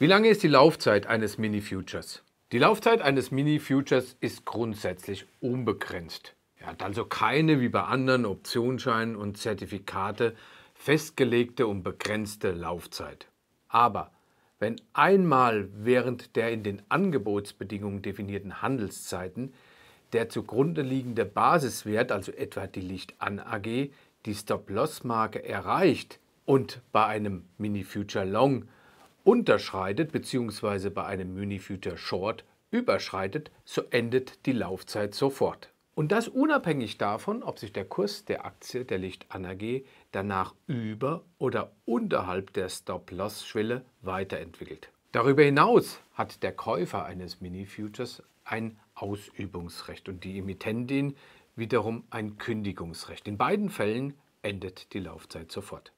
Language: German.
Wie lange ist die Laufzeit eines Mini-Futures? Die Laufzeit eines Mini-Futures ist grundsätzlich unbegrenzt. Er hat also keine wie bei anderen Optionsscheinen und Zertifikate festgelegte und begrenzte Laufzeit. Aber wenn einmal während der in den Angebotsbedingungen definierten Handelszeiten der zugrunde liegende Basiswert, also etwa die Licht-An AG, die Stop-Loss-Marke erreicht und bei einem Mini-Future Long unterschreitet bzw. bei einem Minifuture Short überschreitet, so endet die Laufzeit sofort. Und das unabhängig davon, ob sich der Kurs der Aktie der Licht AG danach über oder unterhalb der Stop-Loss-Schwelle weiterentwickelt. Darüber hinaus hat der Käufer eines Mini-Futures ein Ausübungsrecht und die Emittentin wiederum ein Kündigungsrecht. In beiden Fällen endet die Laufzeit sofort.